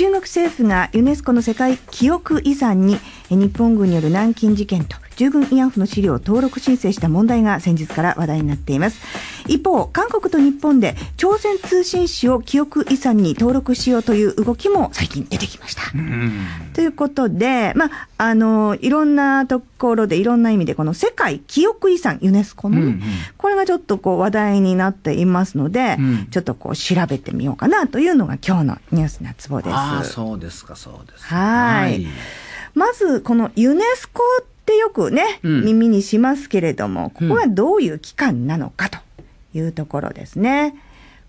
中国政府がユネスコの世界記憶遺産に日本軍による南京事件と従軍慰安婦の資料を登録申請した問題が先日から話題になっています一方韓国と日本で朝鮮通信使を記憶遺産に登録しようという動きも最近出てきました、ということで、まあ、あのいろんなところでいろんな意味でこの世界記憶遺産ユネスコの、ねうんうん、これがちょっとこう話題になっていますので、うん、ちょっとこう調べてみようかなというのが今日のニュースなツボです。あそうですかそうです、ね、はいまずこのユネスコっってよくね、うん、耳にしますけれども、ここはどういう機関なのかというところですね。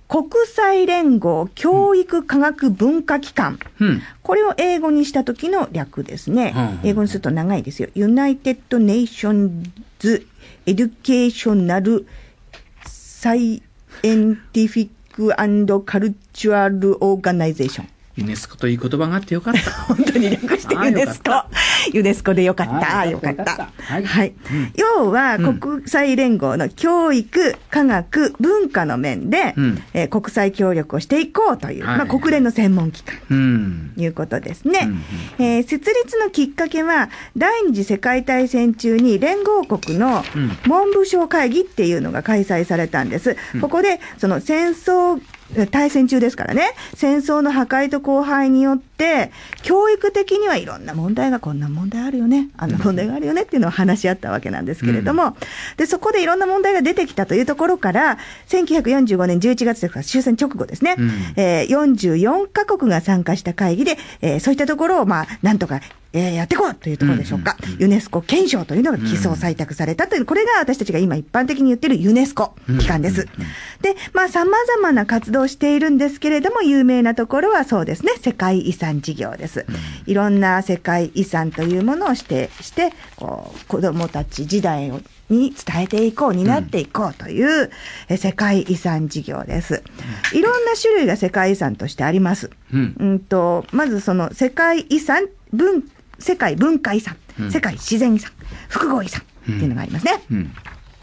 国際連合教育科学文化機関、うん、これを英語にした時の略ですね、うん、英語にすると長いですよ、ユナイテッド・ネーションズ・エデュケーショナル・サイエンティフィックカルチュアル・オーガナイゼーション。ユネスコという言葉があってよかった。本当に略してユネスコ。ユネスコでよかった、よかった。はい。はい、要は、国際連合の教育、科学、文化の面で、うん、えー、国際協力をしていこうという、はい、まあ、国連の専門機関ということですね、うん、えー、設立のきっかけは、第二次世界大戦中に連合国の文部省会議っていうのが開催されたんです。うん、ここで、その戦争大戦中ですからね、戦争の破壊と荒廃によって、教育的にはいろんな問題が、こんな問題あるよね、あんな問題があるよねっていうのを話し合ったわけなんですけれども、うん、で、そこでいろんな問題が出てきたというところから、1945年11月ですか終戦直後ですね、うん、えー、44カ国が参加した会議で、えー、そういったところを、まあ、なんとかえー、やっていこうというところでしょうか、ユネスコ憲章というのが起草採択されたという、これが私たちが今一般的に言ってるユネスコ機関です。で、まあ、様々な活動をしているんですけれども、有名なところはそうですね、世界遺産事業です。いろんな世界遺産というものを指定して、こう、子供たち時代をに伝えていこう、担っていこうという、うん、世界遺産事業です。いろんな種類が世界遺産としてあります。うん、うんとまずその世界遺産文世界文化遺産、世界自然遺産、複合遺産っていうのがありますね。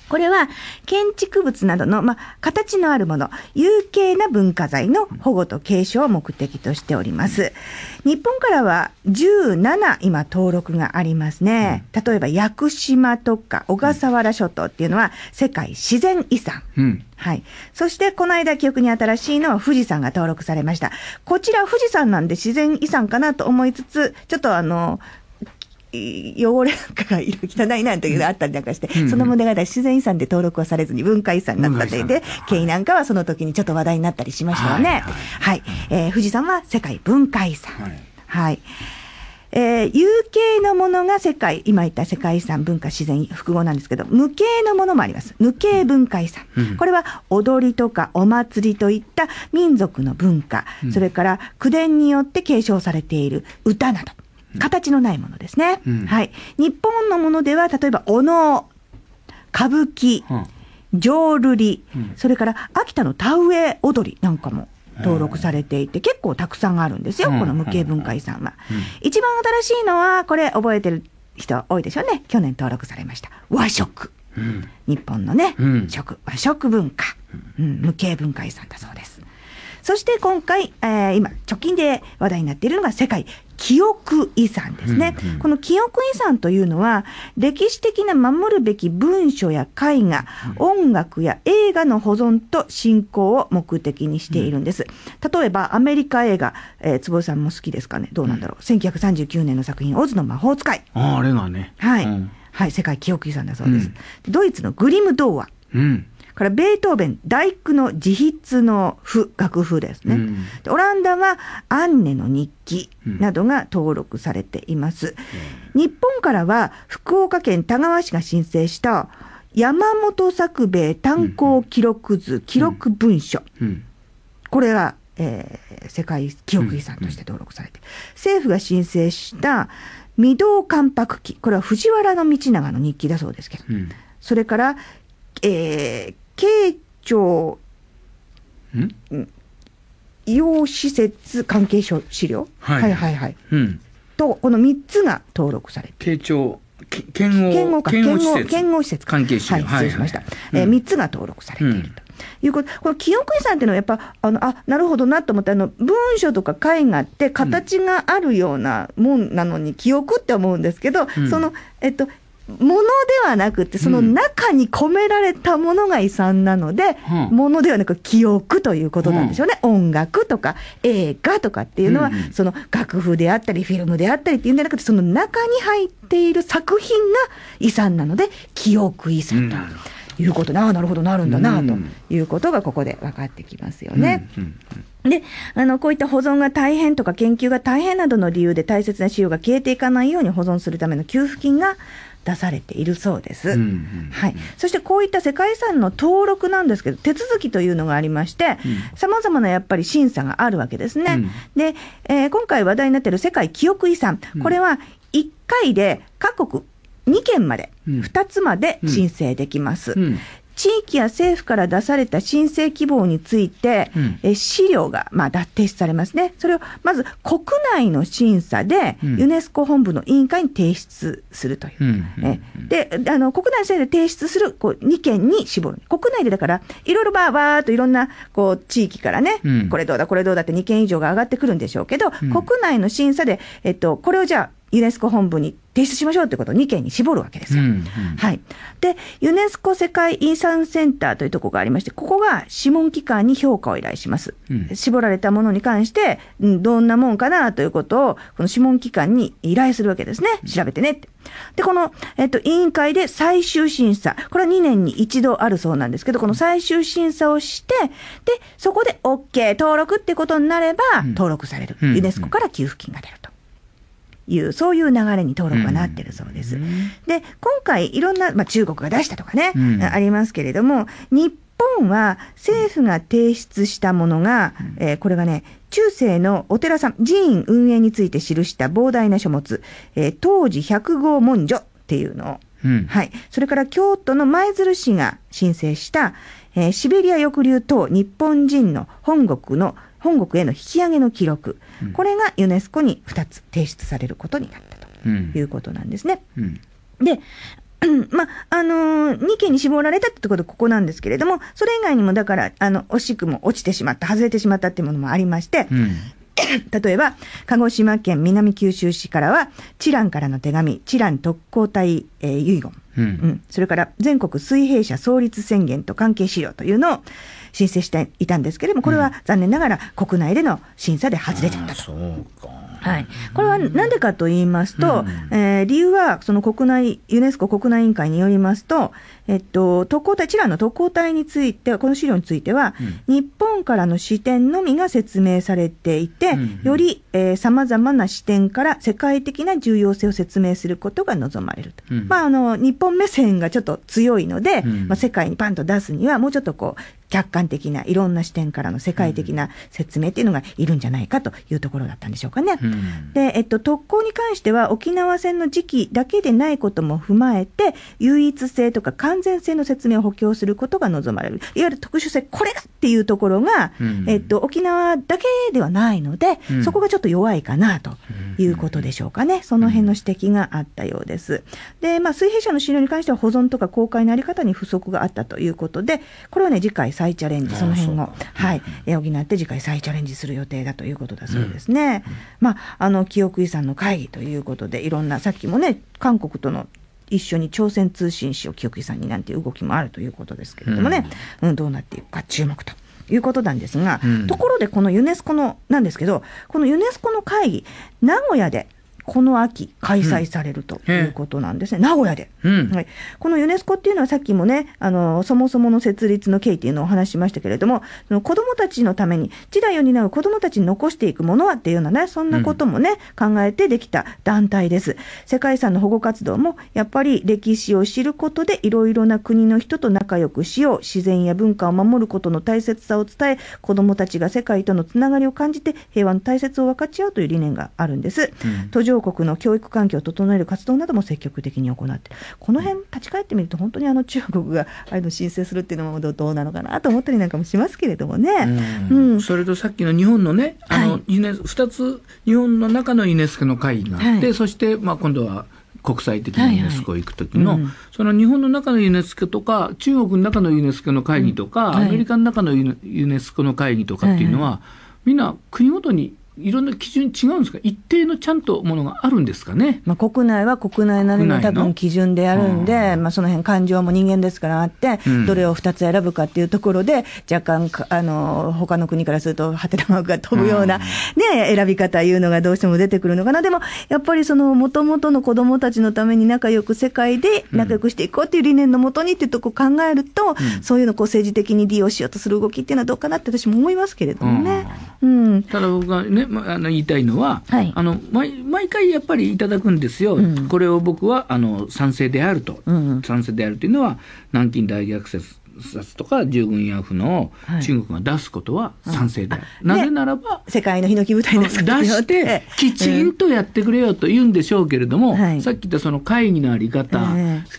これは建築物などの、まあ、形のあるもの、有形な文化財の保護と継承を目的としております。日本からは17今登録がありますね。例えば屋久島とか小笠原諸島っていうのは世界自然遺産。うん、はい。そしてこの間記憶に新しいのは富士山が登録されました。こちら富士山なんで自然遺産かなと思いつつ、ちょっとあの、汚れが汚いなんていうのがあったりなんかして、うんその問題が自然遺産で登録はされずに文化遺産になったといで、経緯なんかはその時にちょっと話題になったりしましたよね。はい、はいはい、えー、富士山は世界文化遺産。はい。はいえー、有形のものが世界、今言った世界遺産、文化、自然、複合なんですけど、無形のものもあります。無形文化遺産。うん、これは踊りとかお祭りといった民族の文化、うん、それから口伝によって継承されている歌など。形のないものですね。うん、はい。日本のものでは、例えば、お能、歌舞伎、浄瑠璃、それから秋田の田植え踊りなんかも登録されていて、結構たくさんあるんですよ、この無形文化遺産は。一番新しいのは、これ覚えてる人多いでしょうね。去年登録されました。和食。日本のね、食、和食文化、うん、無形文化遺産だそうです。そして今回、えー、今、直近で話題になっているのが世界記憶遺産ですね、うんうん、この記憶遺産というのは、歴史的な守るべき文書や絵画、音楽や映画の保存と振興を目的にしているんです。例えば、アメリカ映画、えー、坪井さんも好きですかね、どうなんだろう、1939年の作品、オズの魔法使い。ああれがね。はい、うん、はい、世界記憶遺産だそうです。うん、ドイツのグリム童話。うんからベートーベン、大工の自筆の譜、楽譜ですね、うん、オランダはアンネの日記などが登録されています。うん、日本からは福岡県田川市が申請した山本作兵衛炭鉱記録図、記録文書。これがえー、世界記憶遺産として登録されて、うんうん、政府が申請した御堂関白記これは藤原道長の日記だそうですけど、うん、それから、えー、慶長医療施設関係書資料、はい、はいはいはい、うん、とこの3つが登録されて慶長健康か健康健康施設関係資料、はい、失礼しました、はえー、3つが登録されていると。いうことこの記憶遺産っていうのはやっぱあのあなるほどなと思ってあの文書とか絵画って形があるようなもんなのに記憶って思うんですけど、その、えっと、ものではなくて、その中に込められたものが遺産なので、も、の、ではなく記憶ということなんでしょうね。音楽とか映画とかっていうのは、その楽譜であったり、フィルムであったりっていうんじゃなくて、その中に入っている作品が遺産なので、記憶遺産と。いうことああ、なるほど、なるんだな、ということがここで分かってきますよね。で、あの、こういった保存が大変とか研究が大変などの理由で大切な資料が消えていかないように保存するための給付金が、出されているそうです。はい、そしてこういった世界遺産の登録なんですけど、手続きというのがありまして、さまざまなやっぱり審査があるわけですね。うん、で、えー、今回話題になっている世界記憶遺産、これは1回で各国2件まで、2つまで申請できます。地域や政府から出された申請希望について、うん、え資料が、まあ、だ提出されますね。それをまず国内の審査で、ユネスコ本部の委員会に提出するという。えであの、国内の審査で提出するこう2件に絞る。国内でだから、いろいろばーばーといろんなこう地域からね、これどうだ、これどうだって2件以上が上がってくるんでしょうけど、国内の審査で、えっと、これをじゃあ、ユネスコ本部に提出しましょうということを2件に絞るわけですよ。うんうん、はい。で、ユネスコ世界遺産センターというところがありまして、ここが諮問機関に評価を依頼します。うん、絞られたものに関して、どんなもんかなということを、この諮問機関に依頼するわけですね。調べてねって。で、この、えっと、委員会で最終審査。これは2年に一度あるそうなんですけど、この最終審査をして、で、そこで OK、登録ってことになれば、登録される。ユネスコから給付金が出ると。いう、そういう流れに登録はなってるそうです。で、今回いろんな、まあ、中国が出したとかね、うん、ありますけれども、日本は政府が提出したものが、うん、えー、これがね、中世のお寺さん、寺院運営について記した膨大な書物、えー、当時百号文書っていうのを、うん、はい。それから京都の舞鶴市が申請した、えー、シベリア抑留等日本人の本国の本国への引き上げの記録、うん、これがユネスコに2つ提出されることになったということなんですね。で まあ、あのー、2件に絞られたってことここなんですけれども、それ以外にも、だから、あの、惜しくも落ちてしまった、外れてしまったっていうものもありまして、例えば、鹿児島県南九州市からは、知覧からの手紙、知覧特攻隊、えー、遺言、うん、それから全国水平社創立宣言と関係資料というのを申請していたんですけれども、これは残念ながら国内での審査で外れちゃったと。うん、はい、これはなんでかと言いますと、うん、ー、理由は、その国内、ユネスコ国内委員会によりますと、えっと、特攻隊、チラの特攻隊について、は、この資料については、うん、日本からの視点のみが説明されていて、うんうん、より、えー、様々な視点から世界的な重要性を説明することが望まれると。うん、まあ、あの、日本目線がちょっと強いので、うん、まあ、世界にパンと出すには、もうちょっとこう、客観的ないろんな視点からの世界的な説明っていうのがいるんじゃないかというところだったんでしょうかね。で、えっと、特攻に関しては、沖縄戦の時期だけでないことも踏まえて、唯一性とか完全性の説明を補強することが望まれる。いわゆる特殊性、これだっていうところが、うん、えっと、沖縄だけではないので、うん、そこがちょっと弱いかなということでしょうかね。その辺の指摘があったようです。で、まあ、水平社の資料に関しては保存とか公開のあり方に不足があったということで、これはね、次回再チャレンジ、その辺を、はい、え補って次回再チャレンジする予定だということだそうですね。まあ、あの、記憶遺産の会議ということで、いろんな、さっきもね韓国との一緒に朝鮮通信使を清木さんになんていう動きもあるということですけれどもね、うん、うん、どうなっていくか注目と。いうことなんですが、うん、ところでこのユネスコのなんですけどこのユネスコの会議名古屋でこの秋開催されるということなんですね。うん、名古屋で、うん、はい。このユネスコっていうのはさっきもね、あの、そもそもの設立の経緯っていうのをお話ししましたけれども、その子供たちのために、時代を担う子供たちに残していくものはっていうようなね、そんなこともね、うん、考えてできた団体です。世界遺産の保護活動も、やっぱり歴史を知ることでいろいろな国の人と仲良くしよう、自然や文化を守ることの大切さを伝え、子供たちが世界とのつながりを感じて平和の大切を分かち合うという理念があるんです。途上国の教育環境を整える活動なども積極的に行ってこの辺立ち返ってみると本当にあの中国がああいうの申請するっていうのもどうなのかなと思ったりなんかもしますけれどもね。うん、うん、それとさっきの日本のねあの、はい、2つ日本の中のユネスコの会議があって、はい、そしてまあ今度は国際的なユネスコ行く時の、はいはいうん、その日本の中のユネスコとか中国の中のユネスコの会議とか、うんはい、アメリカの中のユネスコの会議とかっていうのは、はいはい、みんな国ごとにいろんな基準違うんですか一定のちゃんとものがあるんですかね、まあ、国内は国内なりの多分基準でやるんで、まあ、その辺感情も人間ですからあって、うん、どれを2つ選ぶかっていうところで若干あの他の国からするとはてなマークが飛ぶような、うん、ね、選び方いうのがどうしても出てくるのかなでもやっぱりそのもともとの子どもたちのために仲良く世界で仲良くしていこうっていう理念のもとにっていうとこ考えると、うん、そういうのを政治的に利用しようとする動きっていうのはどうかなって私も思いますけれどもね。うんただ僕はねま、あの言いたいのは、はい、あの毎毎回やっぱりいただくんですよ、うん、これを僕はあの賛成であると、うん賛成であるというのは、南京大虐殺殺とか従軍慰安婦の中国が出すことは賛成だ、はい、なぜならば、世界のヒノキ部出してきちんとやってくれよと言うんでしょうけれども、うん、さっき言ったその会議のあり方、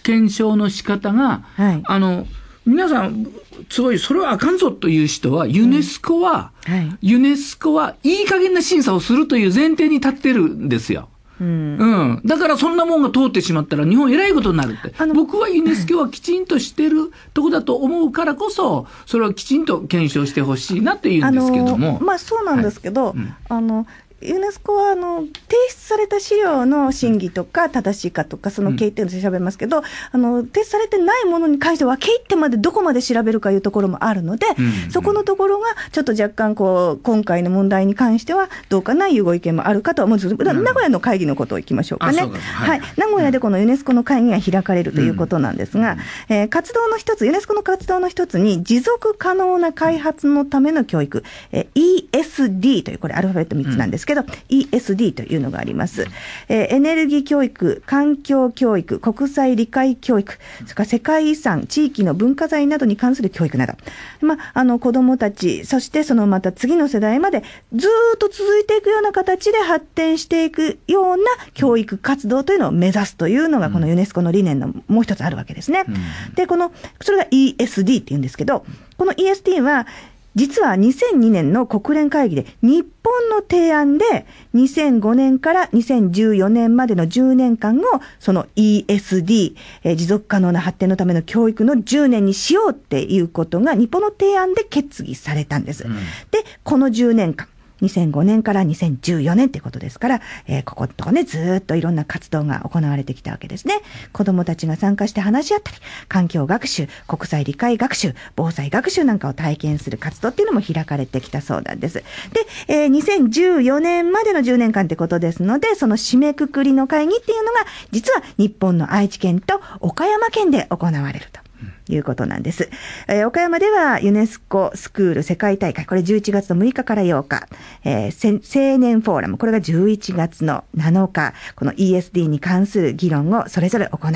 検証の仕方が、はい、あの皆さん、すごい、それはあかんぞという人は、ユネスコは、うんはい、ユネスコはいい加減な審査をするという前提に立ってるんですよ。うん、うん、だからそんなもんが通ってしまったら日本えらいことになるって。僕はユネスコはきちんとしてるとこだと思うからこそ、それはきちんと検証してほしいなっていうんですけども。あまあそうなんですけど、はいうん、あの、ユネスコはあの、提出された資料の真偽とか正しいかとかその経緯っていうのを調べますけど、うん、あの提出されてないものに関しては経緯ってまでどこまで調べるかいうところもあるので、うん、そこのところがちょっと若干こう今回の問題に関してはどうかないうご意見もあるかとは思うんですけど、名古屋の会議のことをいきましょうかね、はいはい、名古屋でこのユネスコの会議が開かれるということなんですが、うん、えー、活動の一つユネスコの活動の一つに持続可能な開発のための教育、えー、ESD というこれアルファベット3つなんですけど、ESD というのががあります。えー、エネルギー教育、環境教育、国際理解教育、それから世界遺産、地域の文化財などに関する教育など、まあ、あの子どもたち、そしてそのまた次の世代までずっと続いていくような形で発展していくような教育活動というのを目指すというのが、このユネスコの理念のもう一つあるわけですね。で、この、それが ESD って言うんですけど、この ESD は、実は2002年の国連会議で日本の提案で2005年から2014年までの10年間をその ESD、えー、持続可能な発展のための教育の10年にしようっていうことが日本の提案で決議されたんです。うん、で、この10年間、2005年から2014年ってことですから、えー、こことかね、ずっといろんな活動が行われてきたわけですね。子供たちが参加して話し合ったり、環境学習、国際理解学習、防災学習なんかを体験する活動っていうのも開かれてきたそうなんです。で、えー、2014年までの10年間ってことですので、その締めくくりの会議っていうのが、実は日本の愛知県と岡山県で行われると。いうことなんです。えー、岡山ではユネスコスクール世界大会、これ11月の6日から8日、えー、青年フォーラム、これが11月の7日、この ESD に関する議論をそれぞれ行う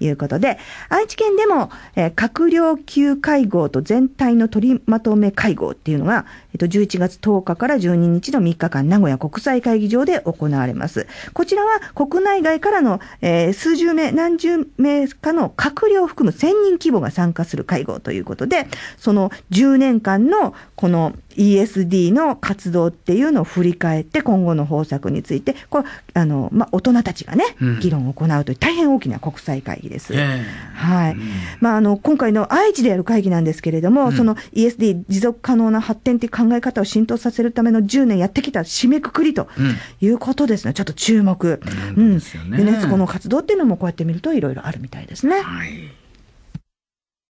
ということで、愛知県でも、えー、閣僚級会合と全体の取りまとめ会合っていうのが、えっと、11月10日から12日の3日間、名古屋国際会議場で行われます。こちらは国内外からの、えー、数十名、何十名かの閣僚を含む1000人規模護が参加する会合ということで、その10年間のこの ESD の活動っていうのを振り返って、今後の方策について、これあのまあ、大人たちがね、議論を行うという、大変大きな国際会議です。うん、はいまあ、あの今回の愛知でやる会議なんですけれども、うん、その ESD、持続可能な発展という考え方を浸透させるための10年やってきた締めくくりということですね、うん、ちょっと注目、うん、ユネスコの活動っていうのも、こうやって見ると、いろいろあるみたいですね。はい